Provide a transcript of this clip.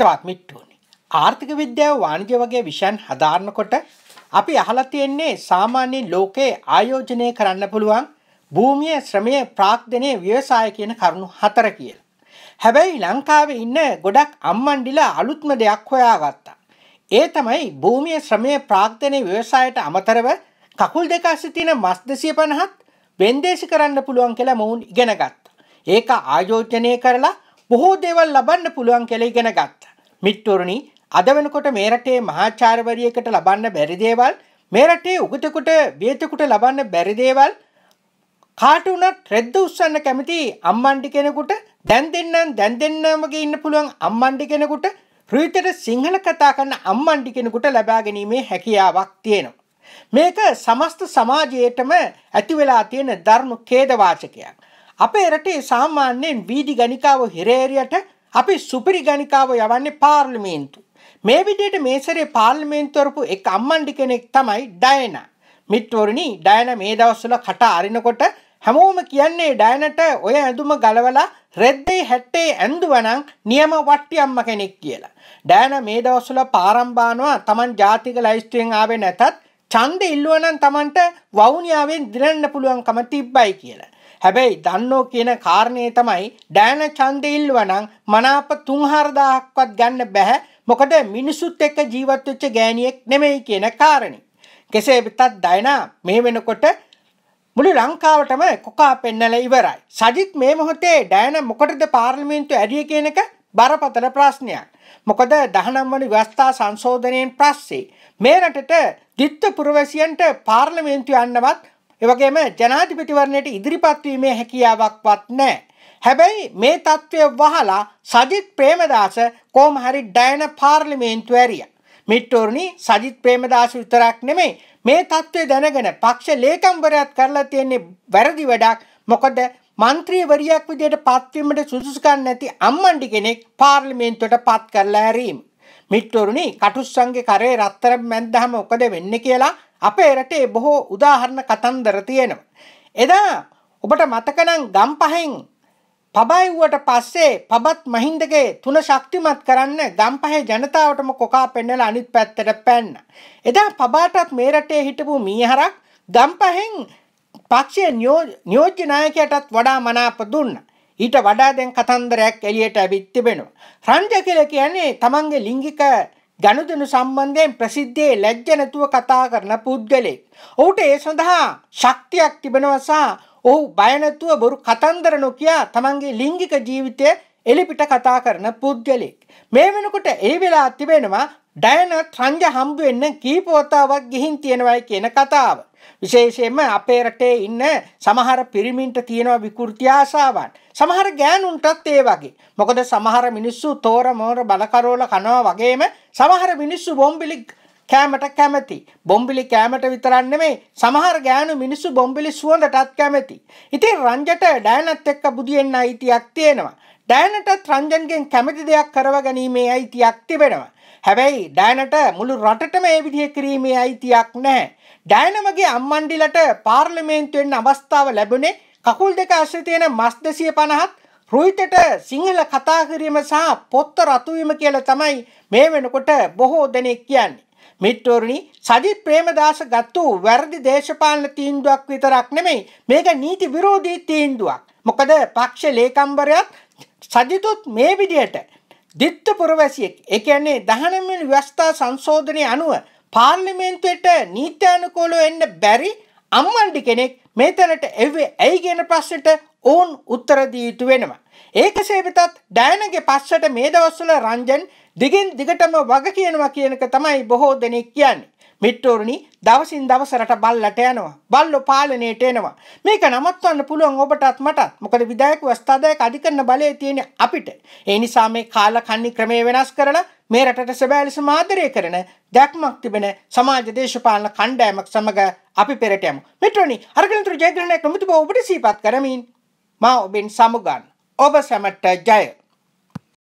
තවත්මිට්ටෝනි. ආර්ථික විද්‍යාව වාණජ වගේ විෂයන් හදාරණකොට අපි අහලා තියෙන්නේ සාමාන්‍යයෙන් ලෝකයේ ආයෝජනය කරන්න පුළුවන් භූමිය ශ්‍රමය ප්‍රාක්්ධනය ව්‍යවසාය කියන කරුණු හතර කියල. හැබැයි ලංකාවේ ඉන්න ගොඩක් අම්මන්ඩිලා අලුත්ම දෙයක් හොයාගත්තා. ඒ තමයි භූමිය ශ්‍රමය ප්‍රාක්්ධනය ව්‍යවසායට අමතරව කකුල් දෙකාසිතින මස් දෙසිය පණහත් වෙන්දේශි කරන්න පුළුවන් කියලා මොවුන් ඉගෙන ගත්ත. ඒක ආයෝජනය කරලා බොහෝ දේවල් ලබන්න පුළුවන් කෙළ ඉගෙන ගත්ත. මිත්තුරණි අද වෙනකොට මේ රටේ මහාචාර්යවරියකට ලබන්න බැරි දේවල් මේ රටේ උගතෙකුට වියතෙකුට ලබන්න බැරි දේවල් කාට උනත් රෙද්ද උස්සන්න කැමති අම්මන්ඩි කෙනෙකුට දැන් දෙන්නම් දැන් දෙන්නම ඉන්න පුළුවන් අම්මන්ඩි කෙනෙකුට හෘදයට සිංහල කතා කරන අම්මන්ඩි කෙනෙකුට ලබා ගැනීමේ හැකියාවක් තියෙනවා. මේක සමස්ත සමාජයේටම ඇති වෙලා තියෙන ධර්ම ඛේදවාචකයක්. අපේ රටේ සාමාන්‍යයෙන් වීදි ගණිකාව හිරේරියට අපි සුපිරි ගණිකාව යවන්නේ පාර්ලිමේන්තු. මේ විදියට මේසරේ පාර්ලිමේන්තුවරපු එක් අම්මන්ඩි කෙනෙක් තමයි ඩයන. මිත්වරණි ඩයන මේ දවස්සල කට අරිනකොට හැමෝම කියන්නේ ඩයනට ඔය ඇඳුම ගලවලා රෙද්දේ හැට්ටේ ඇඳුවනං නියම වට්ටි අම්ම කෙනෙක් කියලා. ඩෑන මේ දවස්සල පාරම්බානවා තමන් ජාතික ලයිස්ටුවෙන් ආවේ නැතත් චන්ද ඉල්ලුවනන් තමන්ට වෞනියාවෙන් දිරන්න පුළුවන්කම තිබ්බයි කියලා. හැබැයි දන්නෝ කියන කාරණය තමයි ඩෑන චන්දඉල්වනං මනාප තුන්හරදාහක්වත් ගන්න බැහැ මොකද මිනිසුත් එක්ක ජීවත්වෙච්ච ගෑනියෙක් නෙමෙයි කියන කාරණි. කෙසේ වෙතත් දයනා මේ වෙනකොට මුළු ලංකාවටම කොකා පෙන්නල ඉවරයි. සජිත් මේ මොහොතේ ඩෑන මොකටද පාර්ලිමේන්තු ඇරිය කියනක බරපතල ප්‍රශ්නයක්. මොකද දහනම් වනි ව්‍යස්ථා සංශෝධනයෙන් ප්‍රස්සේ. මේ රටට දිත්ත පුරවැසියන්ට පාර්ලිමේන්තු යන්නවත් එවගේම ජනාධිපතිවරණයට ඉදිරිපත්වීමේ හැකියාවක්වත් නැහැ. හැබැයි මේ තත්ත්වය වහලා සජිත් ප්‍රේමදාස කොහොම හරි ඩයන පාර්ලිමේන්තු ඇරිය. මිට්ටෝරණි සජිත් ප්‍රේමදාස විතරක් නෙමෙයි මේ තත්ත්වය දැනගෙන පක්ෂ ලේකම්වරයත් කරලා තියෙන්නේ වැරදි වැඩක්. මොකද මන්ත්‍රීවරියක් විදියට පත්වීමට සුදුසුකම් නැති අම්මණ්ඩි කෙනෙක් පාර්ලිමේන්තුවට පත් කරලා ඇරීම. මිට්ටෝරණි කටුස්සන්ගේ කරේ රත්තරන් මැන්දහම මොකද වෙන්නේ කියලා අපේ රටේ බොහෝ උදාහරණ කතන්දර තියෙනවා. එදා ඔබට මතකනම් ගම්පහෙන් පබයිව්වට පස්සේ පබත් මහින්දගේ තුන ශක්තිමත් කරන්න ගම්පහේ ජනතාවටම කොකා පෙන්නල අනිත් පැත්තට පැන්න. එදා පබාටත් මේ රටේ හිටපු මීහරක් ගම්පහෙන් පක්ෂය නියෝජ්‍ය නායකයටත් වඩා මනාප දුන්න. ඊට වඩා දැන් කතන්දරයක් එලියට ඇවිත් තිබෙනවා. රංජ කියල කියන්නේ තමන්ගේ ලිංගික ගනුදෙනු සම්බන්ධයෙන් ප්‍රසිද්ධියේ ලැජ්ජ නැතුව කතා කරන පුද්ගලෙක්. ඔහුට ඒ සඳහා ශක්තියක් තිබෙනවා සහ ඔහු බය නැතුව බොරු කතන්දර නොකිය තමන්ගේ ලිංගික ජීවිතය එලිපිට කතා කරන පුද්ගලෙක්. මේ වෙනකොට ඒ වෙලා තිබෙනවා ඩයන ත්‍රංජ හම්බ වෙන්න කීප වතාවක් ගිහින් තියෙනවයි කියන කතාව. විශේෂයෙන්ම අපේ රටේ ඉන්න සමහර පිරිමින්ට තියෙනවා විකෘති ආසාවන්. සමහර ගෑනුන්ටත් ඒ වගේ. මොකද සමහර මිනිස්සු තෝර මෝර බලකරෝල කනවා වගේම සමහර මිනිස්සු බොම්බිලි කෑමට කැමති. බොම්බිලි කෑමට විතරක් නෙමෙයි සමහර ගෑනු මිනිස්සු බොම්බිලි සුවඳටත් කැමති. ඉතින් රංජට ඩයනත් එක්ක බුදියෙන්න අයිතියක් තියෙනවා. ඩයනටත් රංජන්ගෙන් කැමති දෙයක් කරව ගැනීමේ අයිතියක් තිබෙනවා. හැබැයි ඩයනට මුළු රටටම ඒ විදිහ කිරීමේ අයිතියක් නැහැ. ඩයනමගේ අම්මණ්ඩිලට පාර්ලිමේන්තු වෙන්න අවස්ථාව ලැබුණේ කකුල් දෙක ඇස්සේ තියෙන මස් 250ත් රුහිතට සිංහල කතා කිරීම සහ පොත් රතුවීම කියලා තමයි මේ වෙනකොට බොහෝ දෙනෙක් කියන්නේ. මිත්‍රෝරණි සජිත් ප්‍රේමදාස ගත්තු වැරදි දේශපාලන තීන්දුවක් විතරක් නෙමෙයි මේක නීති විරෝධී තීන්දුවක්. මොකද පක්ෂ ලේකම්වරයාත් සජිතුත් මේ විදියට දිත්ත පුරවැසියෙක් ඒ කියන්නේ 19 වෙනි ව්‍යවස්ථා සංශෝධනය අනුව පාර්ලිමේන්තුවට නීත්‍යානුකූලව එන්න බැරි අම්මණ්ඩි කෙනෙක් මේතරට එව්වේ ඇයි කියන ප්‍රශ්නෙට ඔවුන් උත්තර දිය යුතු වෙනවා. ඒකසේ වෙතත් ඩයනගේ පස්සට මේ දවස්වල රංජන් දිගින් දිගටම වග කියනවා කියනක තමයි බොහෝ දෙනෙක් කියන්නේ. මිත්‍රෝරණි දවසින් දවස රට බල්ලට යනවා. බල්ලෝ පාලනයට එනවා. මේක නවත්වන්න පුළුවන් ඔබටත් මටත්. මොකද විධායක වස්තාදායක අධිකරණ බලය තියෙන අපිට. ඒ නිසා මේ කාලකන්ණි ක්‍රමය වෙනස් කරලා මේ රටට සැබෑ ලෙස ආදරය කරන දැක්මක් තිබෙන සමාජ දේශපාලන කණ්ඩායමක් සමග අපි පෙරට යමු. මිත්‍රෝනි අරගලතුරු ජයග්‍රහණයක් නොමුතුබ ඔබට සිහිපත් කරමින් මා ඔබෙන් සමුගන්න. ඔබ සැමට ජය.